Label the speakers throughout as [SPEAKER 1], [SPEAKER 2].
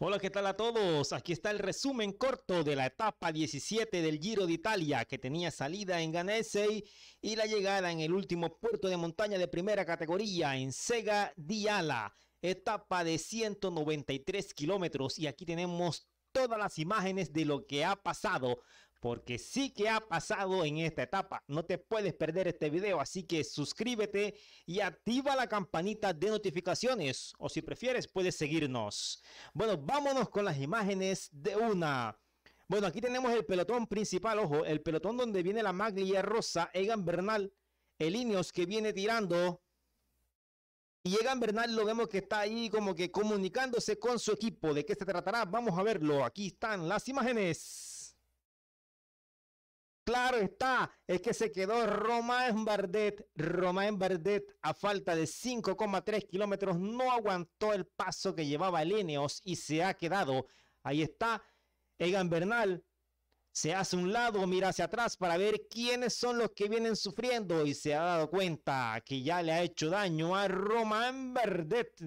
[SPEAKER 1] Hola, ¿qué tal a todos? Aquí está el resumen corto de la etapa 17 del Giro de Italia que tenía salida en Ganese y la llegada en el último puerto de montaña de primera categoría en Sega Diala, etapa de 193 kilómetros y aquí tenemos todas las imágenes de lo que ha pasado porque sí que ha pasado en esta etapa. No te puedes perder este video, así que suscríbete y activa la campanita de notificaciones o si prefieres puedes seguirnos. Bueno, vámonos con las imágenes de una. Bueno, aquí tenemos el pelotón principal, ojo, el pelotón donde viene la maglia rosa, Egan Bernal, el Ineos que viene tirando. Y Egan Bernal lo vemos que está ahí como que comunicándose con su equipo. ¿De qué se tratará? Vamos a verlo. Aquí están las imágenes. Claro está, es que se quedó Romain Bardet. Romain Bardet, a falta de 5,3 kilómetros, no aguantó el paso que llevaba Ineos y se ha quedado. Ahí está Egan Bernal. Se hace un lado, mira hacia atrás para ver quiénes son los que vienen sufriendo y se ha dado cuenta que ya le ha hecho daño a Romain Bardet.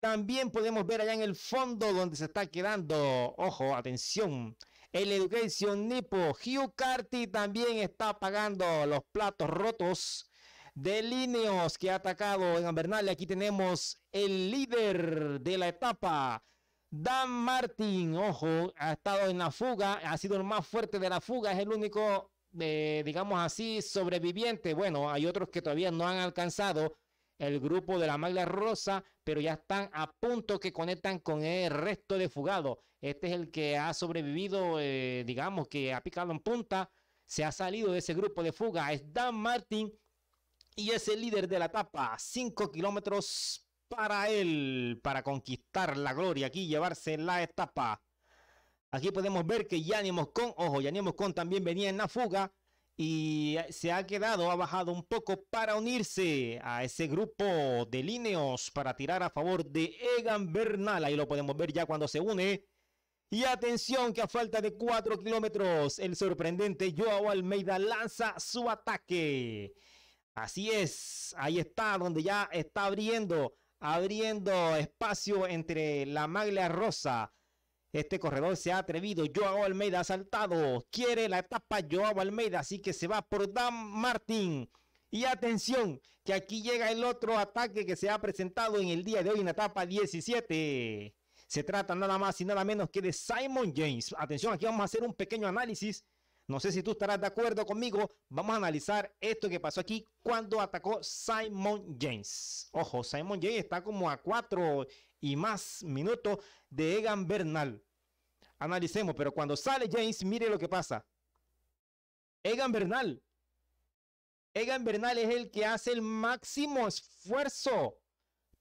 [SPEAKER 1] También podemos ver allá en el fondo donde se está quedando. Ojo, atención. El Education Nipo, Hugh Carty también está pagando los platos rotos de líneas que ha atacado en Y Aquí tenemos el líder de la etapa. Dan Martin, ojo, ha estado en la fuga, ha sido el más fuerte de la fuga, es el único, eh, digamos así, sobreviviente. Bueno, hay otros que todavía no han alcanzado el grupo de la Magla Rosa, pero ya están a punto que conectan con el resto de fugados. Este es el que ha sobrevivido, eh, digamos que ha picado en punta, se ha salido de ese grupo de fuga. Es Dan Martin y es el líder de la etapa. 5 kilómetros para él, para conquistar la gloria aquí, llevarse la etapa. Aquí podemos ver que Yanni Moscón, ojo, Yanni con también venía en la fuga y se ha quedado, ha bajado un poco para unirse a ese grupo de líneas para tirar a favor de Egan Bernal. Ahí lo podemos ver ya cuando se une. Y atención que a falta de 4 kilómetros, el sorprendente Joao Almeida lanza su ataque. Así es, ahí está, donde ya está abriendo, abriendo espacio entre la maglia rosa este corredor se ha atrevido. Joao Almeida ha saltado. Quiere la etapa Joao Almeida. Así que se va por Dan Martin. Y atención, que aquí llega el otro ataque que se ha presentado en el día de hoy en la etapa 17. Se trata nada más y nada menos que de Simon James. Atención, aquí vamos a hacer un pequeño análisis no sé si tú estarás de acuerdo conmigo. Vamos a analizar esto que pasó aquí cuando atacó Simon James. Ojo, Simon James está como a cuatro y más minutos de Egan Bernal. Analicemos, pero cuando sale James, mire lo que pasa. Egan Bernal. Egan Bernal es el que hace el máximo esfuerzo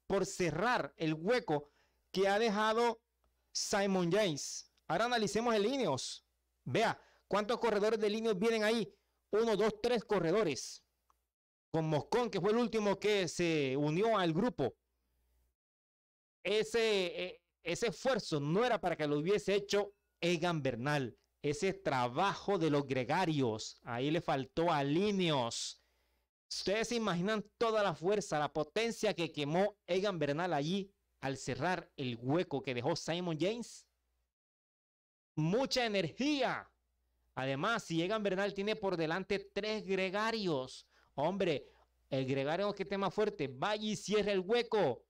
[SPEAKER 1] por cerrar el hueco que ha dejado Simon James. Ahora analicemos el Ineos. Vea, ¿Cuántos corredores de Líneas vienen ahí? Uno, dos, tres corredores. Con Moscón, que fue el último que se unió al grupo. Ese, eh, ese esfuerzo no era para que lo hubiese hecho Egan Bernal. Ese trabajo de los gregarios. Ahí le faltó a Líneas. Ustedes se imaginan toda la fuerza, la potencia que quemó Egan Bernal allí al cerrar el hueco que dejó Simon James. Mucha energía Además, si Egan Bernal, tiene por delante tres gregarios. Hombre, el gregario que tema fuerte. Va y cierra el hueco.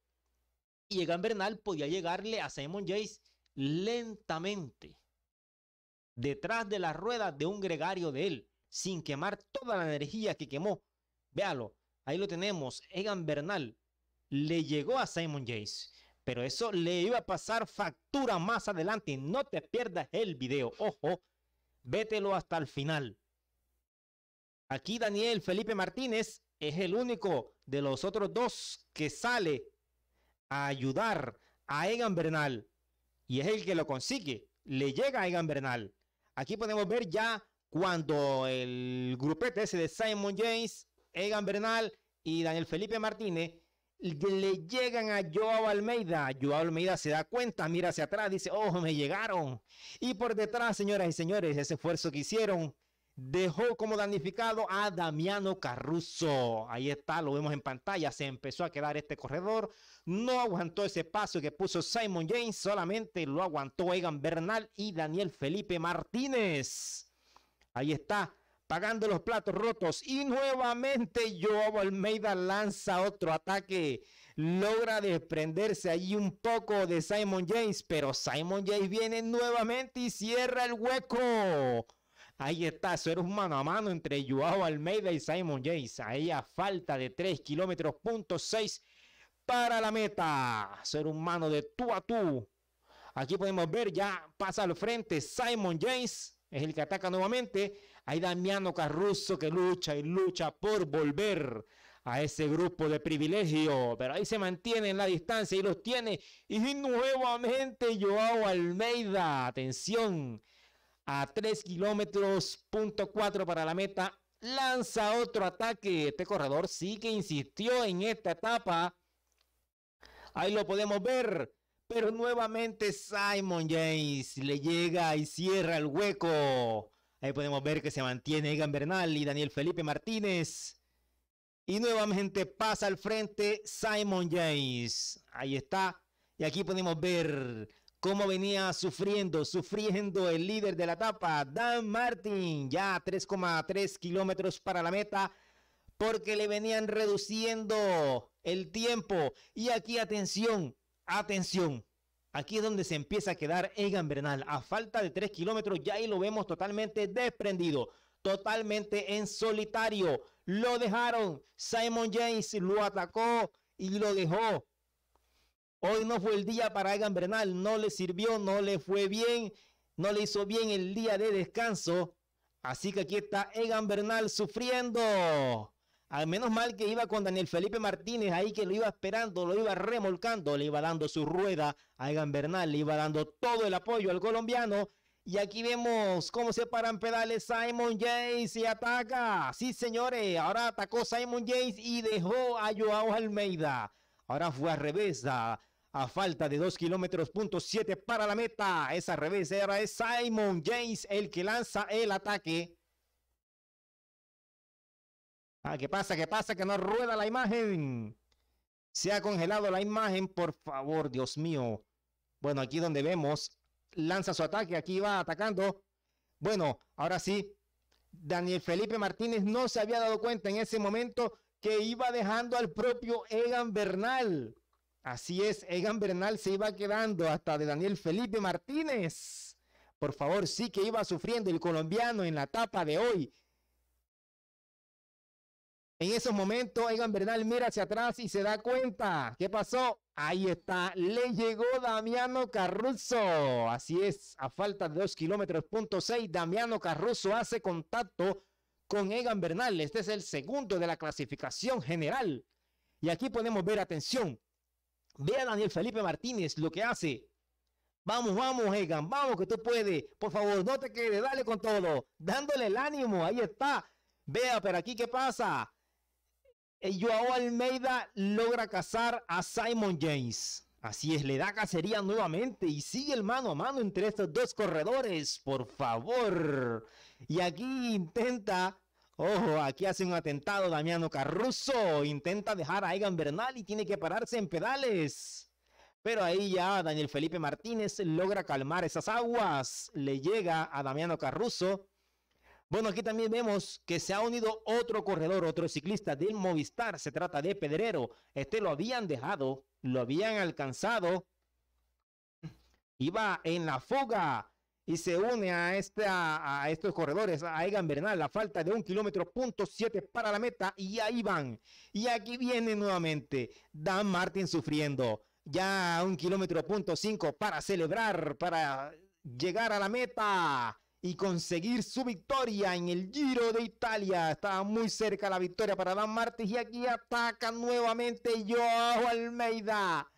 [SPEAKER 1] Y Egan Bernal podía llegarle a Simon Jace lentamente. Detrás de las ruedas de un gregario de él. Sin quemar toda la energía que quemó. Véalo. Ahí lo tenemos. Egan Bernal le llegó a Simon Jace. Pero eso le iba a pasar factura más adelante. No te pierdas el video. Ojo vételo hasta el final. Aquí Daniel Felipe Martínez es el único de los otros dos que sale a ayudar a Egan Bernal. Y es el que lo consigue. Le llega a Egan Bernal. Aquí podemos ver ya cuando el grupete ese de Simon James, Egan Bernal y Daniel Felipe Martínez le llegan a Joao Almeida. Joao Almeida se da cuenta, mira hacia atrás, dice, oh, me llegaron. Y por detrás, señoras y señores, ese esfuerzo que hicieron dejó como danificado a Damiano Carruso. Ahí está, lo vemos en pantalla, se empezó a quedar este corredor. No aguantó ese paso que puso Simon James, solamente lo aguantó Egan Bernal y Daniel Felipe Martínez. Ahí está pagando los platos rotos. Y nuevamente Joao Almeida lanza otro ataque. Logra desprenderse ahí un poco de Simon James, pero Simon James viene nuevamente y cierra el hueco. Ahí está, ser humano mano a mano entre Joao Almeida y Simon James. Ahí a falta de 3 kilómetros, punto 6 para la meta. Ser humano de tú a tú. Aquí podemos ver, ya pasa al frente Simon James. Es el que ataca nuevamente. Hay Damiano Carruso que lucha y lucha por volver a ese grupo de privilegio, pero ahí se mantiene en la distancia y los tiene. Y nuevamente Joao Almeida, atención, a 3 kilómetros, punto 4 para la meta, lanza otro ataque. Este corredor sí que insistió en esta etapa. Ahí lo podemos ver. Pero nuevamente Simon James le llega y cierra el hueco. Ahí podemos ver que se mantiene Egan Bernal y Daniel Felipe Martínez. Y nuevamente pasa al frente Simon James. Ahí está. Y aquí podemos ver cómo venía sufriendo, sufriendo el líder de la etapa, Dan Martin. Ya 3,3 kilómetros para la meta porque le venían reduciendo el tiempo. Y aquí atención, atención. Aquí es donde se empieza a quedar Egan Bernal. A falta de 3 kilómetros, ya ahí lo vemos totalmente desprendido, totalmente en solitario. Lo dejaron. Simon James lo atacó y lo dejó. Hoy no fue el día para Egan Bernal. No le sirvió, no le fue bien, no le hizo bien el día de descanso. Así que aquí está Egan Bernal sufriendo. Al ah, menos mal que iba con Daniel Felipe Martínez ahí que lo iba esperando, lo iba remolcando, le iba dando su rueda a Egan Bernal, le iba dando todo el apoyo al colombiano. Y aquí vemos cómo se paran pedales Simon James y ataca. Sí, señores, ahora atacó Simon James y dejó a Joao Almeida. Ahora fue a revesa. A falta de 2 kilómetros, para la meta. Esa revés era es Simon James el que lanza el ataque. Ah, ¿qué pasa? ¿Qué pasa? Que no rueda la imagen. Se ha congelado la imagen, por favor, Dios mío. Bueno, aquí donde vemos, lanza su ataque, aquí va atacando. Bueno, ahora sí, Daniel Felipe Martínez no se había dado cuenta en ese momento que iba dejando al propio Egan Bernal. Así es, Egan Bernal se iba quedando hasta de Daniel Felipe Martínez. Por favor, sí que iba sufriendo el colombiano en la etapa de hoy. En esos momentos, Egan Bernal mira hacia atrás y se da cuenta. ¿Qué pasó? Ahí está, le llegó Damiano Carruzzo. Así es, a falta de 2 kilómetros, punto Damiano Carruzzo hace contacto con Egan Bernal. Este es el segundo de la clasificación general. Y aquí podemos ver, atención, Vea a Daniel Felipe Martínez lo que hace. Vamos, vamos, Egan, vamos que tú puedes. Por favor, no te quedes, dale con todo. Dándole el ánimo, ahí está. Vea, pero aquí qué pasa. Eh, Joao Almeida logra cazar a Simon James. Así es, le da cacería nuevamente y sigue el mano a mano entre estos dos corredores, por favor. Y aquí intenta, ojo, aquí hace un atentado Damiano Carruso, intenta dejar a Egan Bernal y tiene que pararse en pedales. Pero ahí ya Daniel Felipe Martínez logra calmar esas aguas, le llega a Damiano Carruso bueno, aquí también vemos que se ha unido otro corredor, otro ciclista del Movistar. Se trata de Pedrero. Este lo habían dejado, lo habían alcanzado. Iba en la fuga y se une este, a, a estos corredores, a Egan Bernal, la falta de un kilómetro, punto siete para la meta, y ahí van. Y aquí viene nuevamente Dan Martin sufriendo, ya un kilómetro, punto cinco para celebrar, para llegar a la meta y conseguir su victoria en el Giro de Italia. Estaba muy cerca la victoria para Dan Martins y aquí ataca nuevamente Joao Almeida.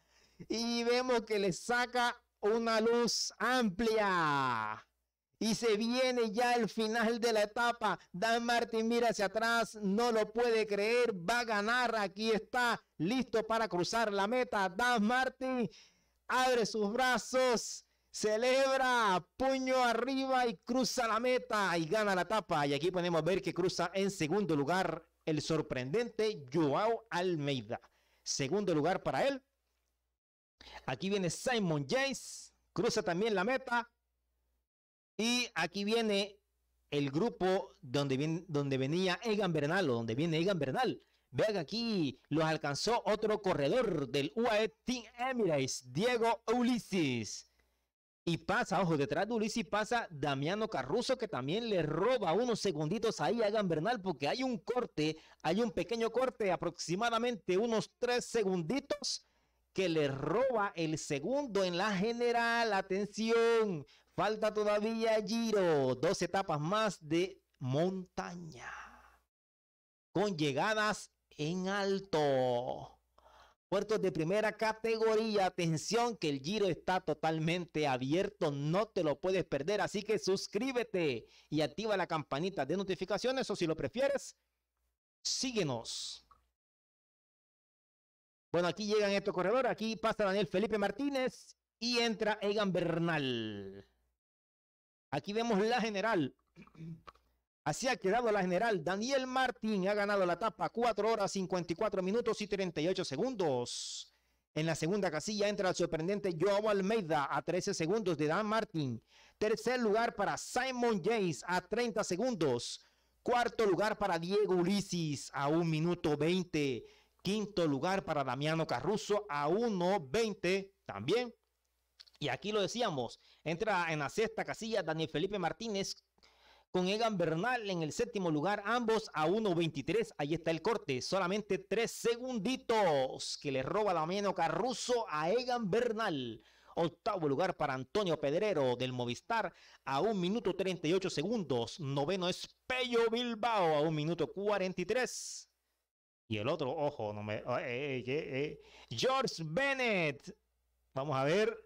[SPEAKER 1] Y vemos que le saca una luz amplia. Y se viene ya el final de la etapa. Dan Martí mira hacia atrás, no lo puede creer, va a ganar. Aquí está, listo para cruzar la meta. Dan Martin abre sus brazos celebra, puño arriba y cruza la meta y gana la etapa. Y aquí podemos ver que cruza en segundo lugar el sorprendente Joao Almeida. Segundo lugar para él. Aquí viene Simon James, cruza también la meta. Y aquí viene el grupo donde, viene, donde venía Egan Bernal o donde viene Egan Bernal. Vean aquí, los alcanzó otro corredor del UAE Team Emirates, Diego Ulises. Y pasa, ojo, detrás de Ulises pasa Damiano Carruso, que también le roba unos segunditos ahí a Gambernal. porque hay un corte, hay un pequeño corte, aproximadamente unos tres segunditos, que le roba el segundo en la general. Atención, falta todavía Giro, dos etapas más de montaña, con llegadas en alto. Puertos de primera categoría, atención que el giro está totalmente abierto, no te lo puedes perder, así que suscríbete y activa la campanita de notificaciones o si lo prefieres, síguenos. Bueno, aquí llegan estos corredores, aquí pasa Daniel Felipe Martínez y entra Egan Bernal. Aquí vemos la general. Así ha quedado la general. Daniel Martín ha ganado la etapa 4 horas 54 minutos y 38 segundos. En la segunda casilla entra el sorprendente Joao Almeida a 13 segundos de Dan Martín. Tercer lugar para Simon Yates a 30 segundos. Cuarto lugar para Diego Ulises a 1 minuto 20. Quinto lugar para Damiano Carruso a 1.20 también. Y aquí lo decíamos, entra en la sexta casilla Daniel Felipe Martínez con Egan Bernal en el séptimo lugar, ambos a 1.23. Ahí está el corte, solamente tres segunditos que le roba la mano Carruso a Egan Bernal. Octavo lugar para Antonio Pedrero del Movistar a 1 minuto 38 segundos. Noveno es Pello Bilbao a 1 minuto 43. Y el otro, ojo, no me. Eh, eh, eh, George Bennett. Vamos a ver.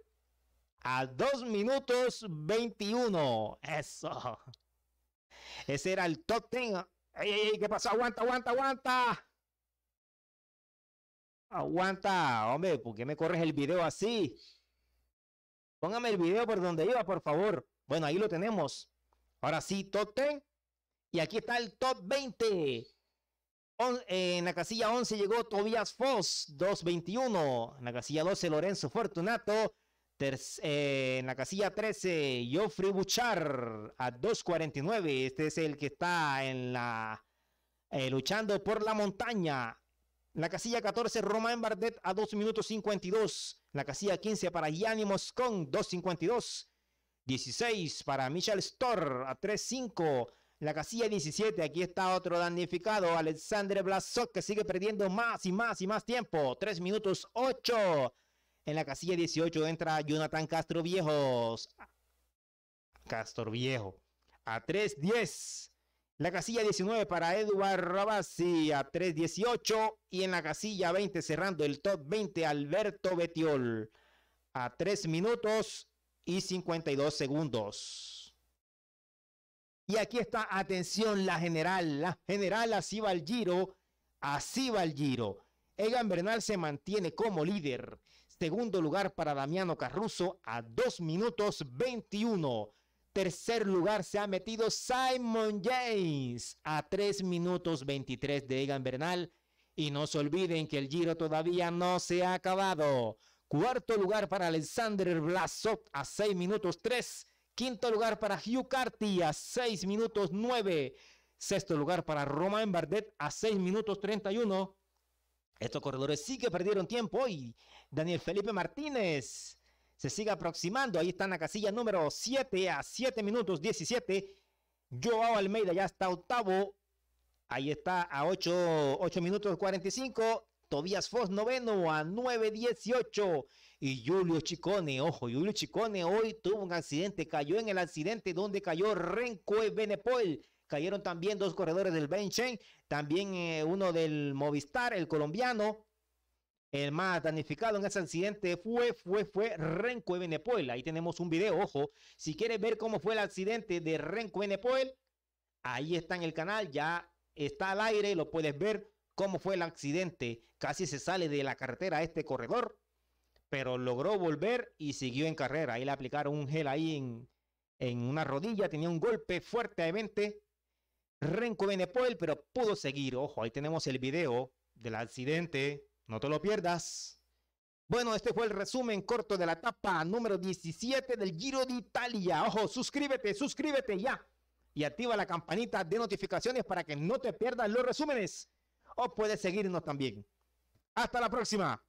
[SPEAKER 1] A 2 minutos 21. Eso. Ese era el top 10. ¡Ey, ey, qué pasó? ¡Aguanta, aguanta, aguanta! Aguanta, hombre, ¿por qué me corres el video así? Póngame el video por donde iba, por favor. Bueno, ahí lo tenemos. Ahora sí, top 10. Y aquí está el top 20. Eh, en la casilla 11 llegó Tobias Foss, 2.21. En la casilla 12, Lorenzo Fortunato, eh, en la casilla 13, Joffrey Buchar a 2.49. Este es el que está en la eh, luchando por la montaña. la casilla 14, Romain Bardet a 2 minutos 52. la casilla 15 para Gianni Moscón, 2.52. 16 para Michel Storr a 3.5. la casilla 17, aquí está otro damnificado, Alexandre Blassock que sigue perdiendo más y más y más tiempo. 3 minutos 8. En la casilla 18 entra Jonathan Castro Viejos. Castro Viejo. A 3.10. La casilla 19 para Eduard Rabasi a 3.18. Y en la casilla 20 cerrando el top 20 Alberto Betiol. A 3 minutos y 52 segundos. Y aquí está, atención, la general. La general así va el giro. Así va el giro. Egan Bernal se mantiene como líder. Segundo lugar para Damiano Carruso a 2 minutos 21. Tercer lugar se ha metido Simon James a 3 minutos 23 de Egan Bernal. Y no se olviden que el giro todavía no se ha acabado. Cuarto lugar para Alexander Blasov a 6 minutos 3. Quinto lugar para Hugh Carty a 6 minutos 9. Sexto lugar para Romain Bardet a 6 minutos 31. Estos corredores sí que perdieron tiempo hoy. Daniel Felipe Martínez se sigue aproximando. Ahí está en la casilla número 7 a 7 minutos 17. Joao Almeida ya está octavo. Ahí está a 8, minutos 45. Tobías Foz noveno a 9.18 y Julio Chicone, ojo, Julio Chicone hoy tuvo un accidente, cayó en el accidente donde cayó renco Benepol Cayeron también dos corredores del Benchen, también eh, uno del Movistar, el colombiano. El más danificado en ese accidente fue, fue, fue Renko Ahí tenemos un video, ojo. Si quieres ver cómo fue el accidente de Renko Venezuela, ahí está en el canal, ya está al aire, lo puedes ver cómo fue el accidente. Casi se sale de la carretera este corredor, pero logró volver y siguió en carrera. Ahí le aplicaron un gel ahí en, una rodilla, tenía un golpe fuerte, fuertemente Renko Benepoel, pero pudo seguir. Ojo, ahí tenemos el video del accidente. No te lo pierdas. Bueno, este fue el resumen corto de la etapa número 17 del Giro de Italia. Ojo, suscríbete, suscríbete ya. Y activa la campanita de notificaciones para que no te pierdas los resúmenes. O puedes seguirnos también. Hasta la próxima.